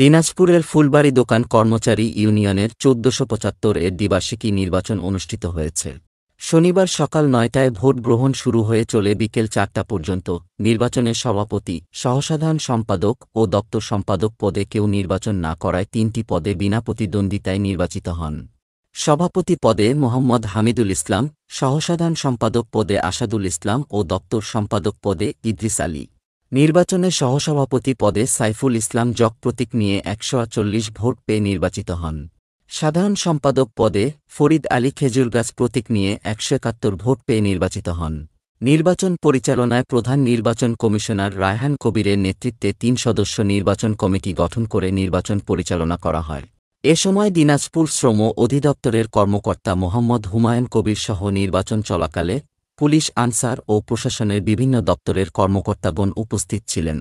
দিনাজপুরের ফুলবাড়ি দোকান কর্মচারী ইউনিয়নের চোদ্দশো পঁচাত্তর এর দ্বিবার্ষিকী নির্বাচন অনুষ্ঠিত হয়েছে শনিবার সকাল নয়টায় ভোট গ্রহণ শুরু হয়ে চলে বিকেল চারটা পর্যন্ত নির্বাচনের সভাপতি সহসাধারণ সম্পাদক ও দপ্তর সম্পাদক পদে কেউ নির্বাচন না করায় তিনটি পদে বিনা প্রতিদ্বন্দ্বিতায় নির্বাচিত হন সভাপতি পদে মোহাম্মদ হামিদুল ইসলাম সহসাধারণ সম্পাদক পদে আসাদুল ইসলাম ও দপ্তর সম্পাদক পদে ইদ্রিস আলী নির্বাচনে সহসভাপতি পদে সাইফুল ইসলাম জক প্রতীক নিয়ে একশো ভোট পেয়ে নির্বাচিত হন সাধারণ সম্পাদক পদে ফরিদ আলী খেজুরগাছ প্রতীক নিয়ে একশো একাত্তর ভোট পেয়ে নির্বাচিত হন নির্বাচন পরিচালনায় প্রধান নির্বাচন কমিশনার রায়হান কবিরের নেতৃত্বে তিন সদস্য নির্বাচন কমিটি গঠন করে নির্বাচন পরিচালনা করা হয় এ সময় দিনাজপুর শ্রম অধিদপ্তরের কর্মকর্তা মোহাম্মদ হুমায়ুন কবির সহ নির্বাচন চলাকালে পুলিশ আনসার ও প্রশাসনের বিভিন্ন দপ্তরের কর্মকর্তাগণ উপস্থিত ছিলেন